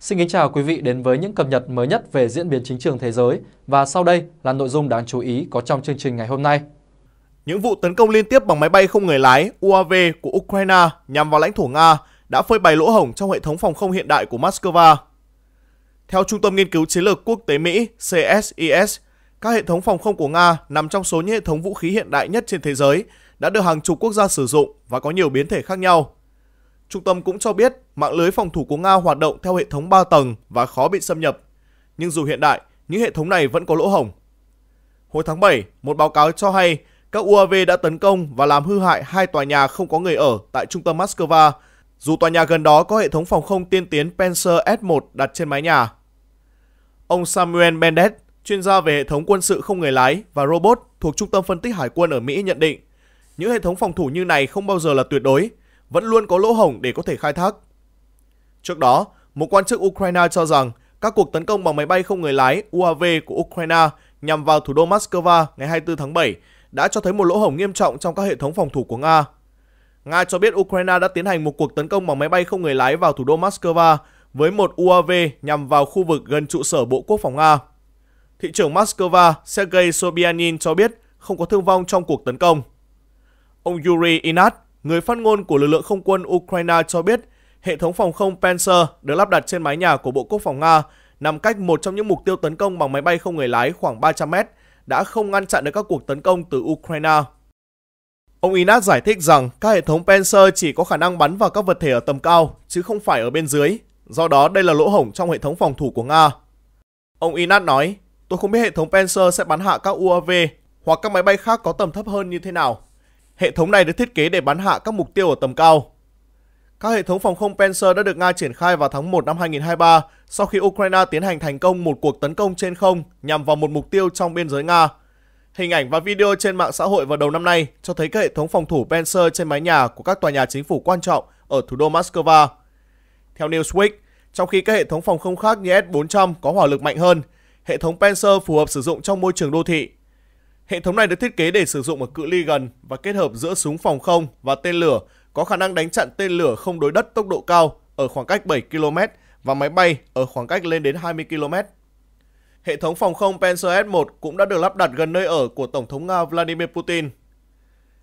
Xin kính chào quý vị đến với những cập nhật mới nhất về diễn biến chính trường thế giới và sau đây là nội dung đáng chú ý có trong chương trình ngày hôm nay. Những vụ tấn công liên tiếp bằng máy bay không người lái UAV của Ukraine nhằm vào lãnh thổ Nga đã phơi bày lỗ hổng trong hệ thống phòng không hiện đại của Moscow. Theo Trung tâm Nghiên cứu Chiến lược Quốc tế Mỹ CSIS, các hệ thống phòng không của Nga nằm trong số những hệ thống vũ khí hiện đại nhất trên thế giới đã được hàng chục quốc gia sử dụng và có nhiều biến thể khác nhau. Trung tâm cũng cho biết mạng lưới phòng thủ của Nga hoạt động theo hệ thống 3 tầng và khó bị xâm nhập. Nhưng dù hiện đại, những hệ thống này vẫn có lỗ hổng. Hồi tháng 7, một báo cáo cho hay các UAV đã tấn công và làm hư hại hai tòa nhà không có người ở tại trung tâm Moscow, dù tòa nhà gần đó có hệ thống phòng không tiên tiến Panzer S-1 đặt trên mái nhà. Ông Samuel Bendett, chuyên gia về hệ thống quân sự không người lái và robot thuộc Trung tâm Phân tích Hải quân ở Mỹ nhận định, những hệ thống phòng thủ như này không bao giờ là tuyệt đối, vẫn luôn có lỗ hổng để có thể khai thác. Trước đó, một quan chức Ukraine cho rằng các cuộc tấn công bằng máy bay không người lái UAV của Ukraine nhằm vào thủ đô Moscow ngày 24 tháng 7 đã cho thấy một lỗ hổng nghiêm trọng trong các hệ thống phòng thủ của Nga. Nga cho biết Ukraine đã tiến hành một cuộc tấn công bằng máy bay không người lái vào thủ đô Moscow với một UAV nhằm vào khu vực gần trụ sở Bộ Quốc phòng Nga. Thị trưởng Moscow Sergei Sobyanin cho biết không có thương vong trong cuộc tấn công. Ông Yuri Inat, Người phát ngôn của lực lượng không quân Ukraine cho biết hệ thống phòng không Panzer được lắp đặt trên mái nhà của Bộ Quốc phòng Nga nằm cách một trong những mục tiêu tấn công bằng máy bay không người lái khoảng 300 mét, đã không ngăn chặn được các cuộc tấn công từ Ukraine. Ông Inat giải thích rằng các hệ thống Panzer chỉ có khả năng bắn vào các vật thể ở tầm cao, chứ không phải ở bên dưới. Do đó, đây là lỗ hổng trong hệ thống phòng thủ của Nga. Ông Inat nói, tôi không biết hệ thống Panzer sẽ bắn hạ các UAV hoặc các máy bay khác có tầm thấp hơn như thế nào. Hệ thống này được thiết kế để bắn hạ các mục tiêu ở tầm cao. Các hệ thống phòng không Panzer đã được Nga triển khai vào tháng 1 năm 2023 sau khi Ukraine tiến hành thành công một cuộc tấn công trên không nhằm vào một mục tiêu trong biên giới Nga. Hình ảnh và video trên mạng xã hội vào đầu năm nay cho thấy các hệ thống phòng thủ Panzer trên mái nhà của các tòa nhà chính phủ quan trọng ở thủ đô Moscow. Theo Newsweek, trong khi các hệ thống phòng không khác như S-400 có hỏa lực mạnh hơn, hệ thống Panzer phù hợp sử dụng trong môi trường đô thị Hệ thống này được thiết kế để sử dụng ở cự ly gần và kết hợp giữa súng phòng không và tên lửa, có khả năng đánh chặn tên lửa không đối đất tốc độ cao ở khoảng cách 7 km và máy bay ở khoảng cách lên đến 20 km. Hệ thống phòng không Panzer S-1 cũng đã được lắp đặt gần nơi ở của Tổng thống Nga Vladimir Putin.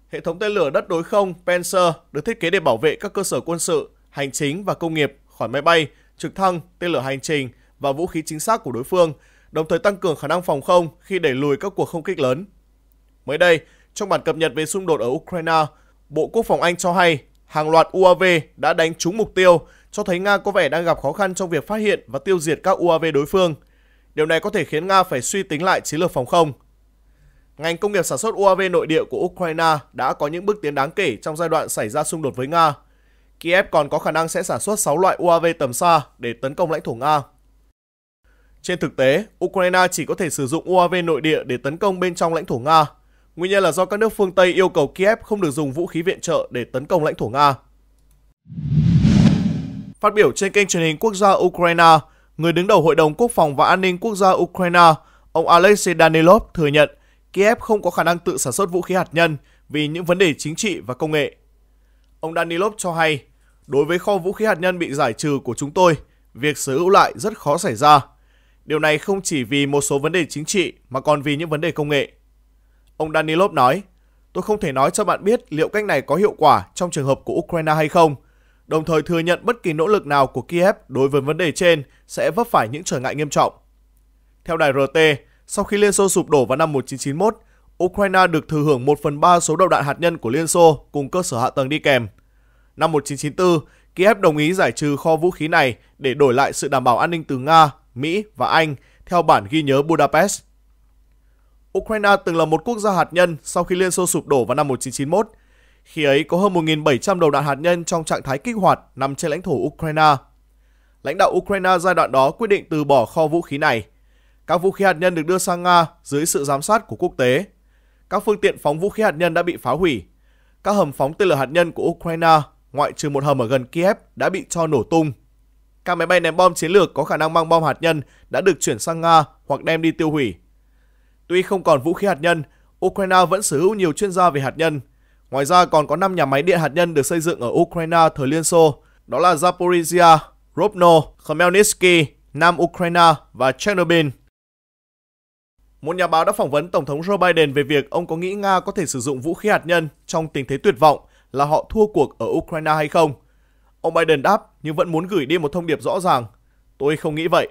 Hệ thống tên lửa đất đối không Panzer được thiết kế để bảo vệ các cơ sở quân sự, hành chính và công nghiệp khỏi máy bay, trực thăng, tên lửa hành trình và vũ khí chính xác của đối phương, đồng thời tăng cường khả năng phòng không khi đẩy lùi các cuộc không kích lớn. Mới đây, trong bản cập nhật về xung đột ở Ukraine, Bộ Quốc phòng Anh cho hay hàng loạt UAV đã đánh trúng mục tiêu, cho thấy Nga có vẻ đang gặp khó khăn trong việc phát hiện và tiêu diệt các UAV đối phương. Điều này có thể khiến Nga phải suy tính lại chiến lược phòng không. Ngành công nghiệp sản xuất UAV nội địa của Ukraine đã có những bước tiến đáng kể trong giai đoạn xảy ra xung đột với Nga. Kiev còn có khả năng sẽ sản xuất 6 loại UAV tầm xa để tấn công lãnh thổ Nga. Trên thực tế, Ukraine chỉ có thể sử dụng UAV nội địa để tấn công bên trong lãnh thổ Nga Nguyên nhân là do các nước phương Tây yêu cầu Kiev không được dùng vũ khí viện trợ để tấn công lãnh thổ Nga. Phát biểu trên kênh truyền hình quốc gia Ukraine, người đứng đầu Hội đồng Quốc phòng và An ninh Quốc gia Ukraine, ông Alexei Danilov thừa nhận Kiev không có khả năng tự sản xuất vũ khí hạt nhân vì những vấn đề chính trị và công nghệ. Ông Danilov cho hay, đối với kho vũ khí hạt nhân bị giải trừ của chúng tôi, việc sở hữu lại rất khó xảy ra. Điều này không chỉ vì một số vấn đề chính trị mà còn vì những vấn đề công nghệ. Ông Danilov nói, tôi không thể nói cho bạn biết liệu cách này có hiệu quả trong trường hợp của Ukraine hay không, đồng thời thừa nhận bất kỳ nỗ lực nào của Kiev đối với vấn đề trên sẽ vấp phải những trở ngại nghiêm trọng. Theo đài RT, sau khi Liên Xô sụp đổ vào năm 1991, Ukraine được thừa hưởng 1 phần 3 số đầu đạn hạt nhân của Liên Xô cùng cơ sở hạ tầng đi kèm. Năm 1994, Kiev đồng ý giải trừ kho vũ khí này để đổi lại sự đảm bảo an ninh từ Nga, Mỹ và Anh theo bản ghi nhớ Budapest. Ukraine từng là một quốc gia hạt nhân sau khi Liên Xô sụp đổ vào năm 1991. Khi ấy có hơn 1.700 đầu đạn hạt nhân trong trạng thái kích hoạt nằm trên lãnh thổ Ukraine. Lãnh đạo Ukraine giai đoạn đó quyết định từ bỏ kho vũ khí này. Các vũ khí hạt nhân được đưa sang Nga dưới sự giám sát của quốc tế. Các phương tiện phóng vũ khí hạt nhân đã bị phá hủy. Các hầm phóng tên lửa hạt nhân của Ukraine, ngoại trừ một hầm ở gần Kiev, đã bị cho nổ tung. Các máy bay ném bom chiến lược có khả năng mang bom hạt nhân đã được chuyển sang Nga hoặc đem đi tiêu hủy Tuy không còn vũ khí hạt nhân, Ukraine vẫn sở hữu nhiều chuyên gia về hạt nhân. Ngoài ra còn có 5 nhà máy điện hạt nhân được xây dựng ở Ukraine thời Liên Xô, đó là Zaporizhia, Rovno, Khmelnytsky, Nam Ukraine và Chernobyl. Một nhà báo đã phỏng vấn Tổng thống Joe Biden về việc ông có nghĩ Nga có thể sử dụng vũ khí hạt nhân trong tình thế tuyệt vọng là họ thua cuộc ở Ukraine hay không. Ông Biden đáp nhưng vẫn muốn gửi đi một thông điệp rõ ràng. Tôi không nghĩ vậy.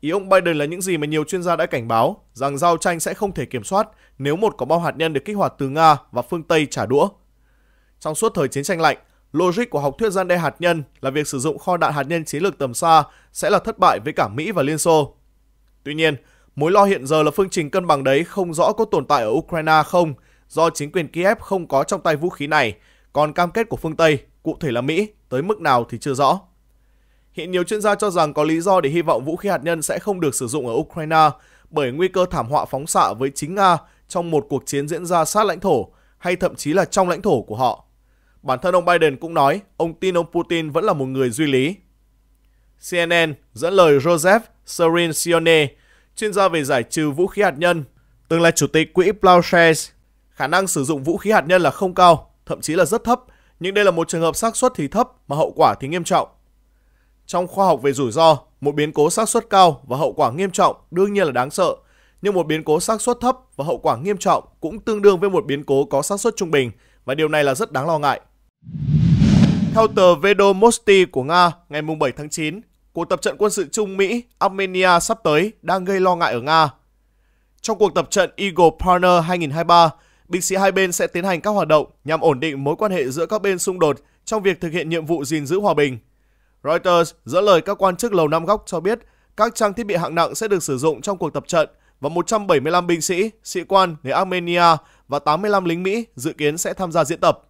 Ý ông Biden là những gì mà nhiều chuyên gia đã cảnh báo rằng giao tranh sẽ không thể kiểm soát nếu một quả bom hạt nhân được kích hoạt từ Nga và phương Tây trả đũa. Trong suốt thời chiến tranh lạnh, logic của học thuyết gian đe hạt nhân là việc sử dụng kho đạn hạt nhân chiến lược tầm xa sẽ là thất bại với cả Mỹ và Liên Xô. Tuy nhiên, mối lo hiện giờ là phương trình cân bằng đấy không rõ có tồn tại ở Ukraine không do chính quyền Kiev không có trong tay vũ khí này, còn cam kết của phương Tây, cụ thể là Mỹ, tới mức nào thì chưa rõ. Hiện nhiều chuyên gia cho rằng có lý do để hy vọng vũ khí hạt nhân sẽ không được sử dụng ở Ukraine bởi nguy cơ thảm họa phóng xạ với chính Nga trong một cuộc chiến diễn ra sát lãnh thổ hay thậm chí là trong lãnh thổ của họ. Bản thân ông Biden cũng nói ông tin ông Putin vẫn là một người duy lý. CNN dẫn lời Joseph Serin Serincione, chuyên gia về giải trừ vũ khí hạt nhân, từng là chủ tịch quỹ Plowshares. Khả năng sử dụng vũ khí hạt nhân là không cao, thậm chí là rất thấp, nhưng đây là một trường hợp xác suất thì thấp mà hậu quả thì nghiêm trọng. Trong khoa học về rủi ro, một biến cố xác suất cao và hậu quả nghiêm trọng đương nhiên là đáng sợ, nhưng một biến cố xác suất thấp và hậu quả nghiêm trọng cũng tương đương với một biến cố có xác suất trung bình và điều này là rất đáng lo ngại. Theo tờ Vedomosti của Nga ngày 7 tháng 9, cuộc tập trận quân sự chung Mỹ Armenia sắp tới đang gây lo ngại ở Nga. Trong cuộc tập trận Eagle Partner 2023, binh sĩ hai bên sẽ tiến hành các hoạt động nhằm ổn định mối quan hệ giữa các bên xung đột trong việc thực hiện nhiệm vụ gìn giữ hòa bình. Reuters dẫn lời các quan chức Lầu Năm Góc cho biết các trang thiết bị hạng nặng sẽ được sử dụng trong cuộc tập trận và 175 binh sĩ, sĩ quan người Armenia và 85 lính Mỹ dự kiến sẽ tham gia diễn tập.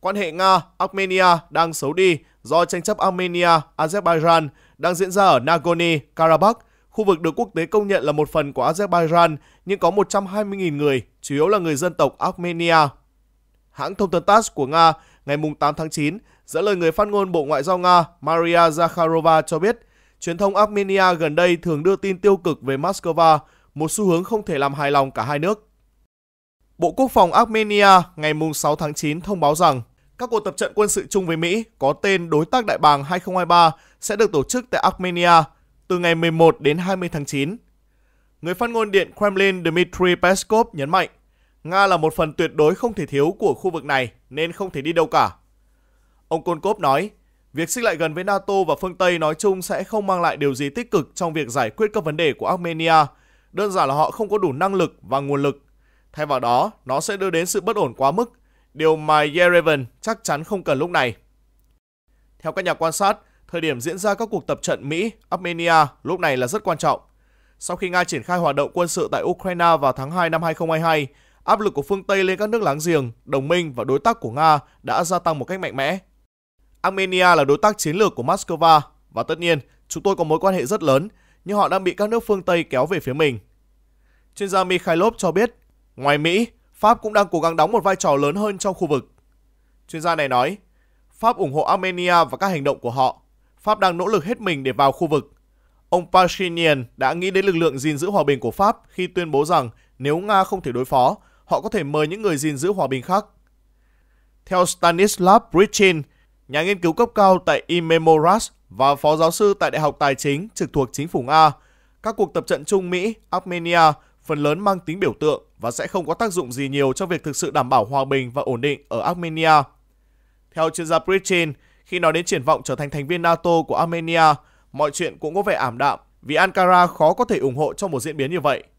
Quan hệ Nga-Armenia đang xấu đi do tranh chấp Armenia-Azerbaijan đang diễn ra ở Nagorno-Karabakh, khu vực được quốc tế công nhận là một phần của Azerbaijan nhưng có 120.000 người, chủ yếu là người dân tộc Armenia. Hãng thông tấn TASS của Nga ngày 8 tháng 9 Dẫn lời người phát ngôn Bộ Ngoại giao Nga Maria Zakharova cho biết, truyền thông Armenia gần đây thường đưa tin tiêu cực về Moscow, một xu hướng không thể làm hài lòng cả hai nước. Bộ Quốc phòng Armenia ngày 6 tháng 9 thông báo rằng các cuộc tập trận quân sự chung với Mỹ có tên Đối tác Đại bàng 2023 sẽ được tổ chức tại Armenia từ ngày 11 đến 20 tháng 9. Người phát ngôn Điện Kremlin Dmitry Peskov nhấn mạnh, Nga là một phần tuyệt đối không thể thiếu của khu vực này nên không thể đi đâu cả. Ông Kolkov nói, việc xích lại gần với NATO và phương Tây nói chung sẽ không mang lại điều gì tích cực trong việc giải quyết các vấn đề của Armenia, đơn giản là họ không có đủ năng lực và nguồn lực. Thay vào đó, nó sẽ đưa đến sự bất ổn quá mức, điều mà Yerevan chắc chắn không cần lúc này. Theo các nhà quan sát, thời điểm diễn ra các cuộc tập trận Mỹ, Armenia lúc này là rất quan trọng. Sau khi Nga triển khai hoạt động quân sự tại Ukraine vào tháng 2 năm 2022, áp lực của phương Tây lên các nước láng giềng, đồng minh và đối tác của Nga đã gia tăng một cách mạnh mẽ. Armenia là đối tác chiến lược của Moscow và tất nhiên chúng tôi có mối quan hệ rất lớn nhưng họ đang bị các nước phương Tây kéo về phía mình. Chuyên gia Mikhailov cho biết, ngoài Mỹ, Pháp cũng đang cố gắng đóng một vai trò lớn hơn trong khu vực. Chuyên gia này nói, Pháp ủng hộ Armenia và các hành động của họ. Pháp đang nỗ lực hết mình để vào khu vực. Ông Pashinyan đã nghĩ đến lực lượng gìn giữ hòa bình của Pháp khi tuyên bố rằng nếu Nga không thể đối phó, họ có thể mời những người gìn giữ hòa bình khác. Theo Stanislav Brichin, nhà nghiên cứu cấp cao tại Imemoras và phó giáo sư tại Đại học Tài chính trực thuộc chính phủ Nga. Các cuộc tập trận chung Mỹ, Armenia phần lớn mang tính biểu tượng và sẽ không có tác dụng gì nhiều cho việc thực sự đảm bảo hòa bình và ổn định ở Armenia. Theo chuyên gia Pritchin, khi nói đến triển vọng trở thành thành viên NATO của Armenia, mọi chuyện cũng có vẻ ảm đạm vì Ankara khó có thể ủng hộ cho một diễn biến như vậy.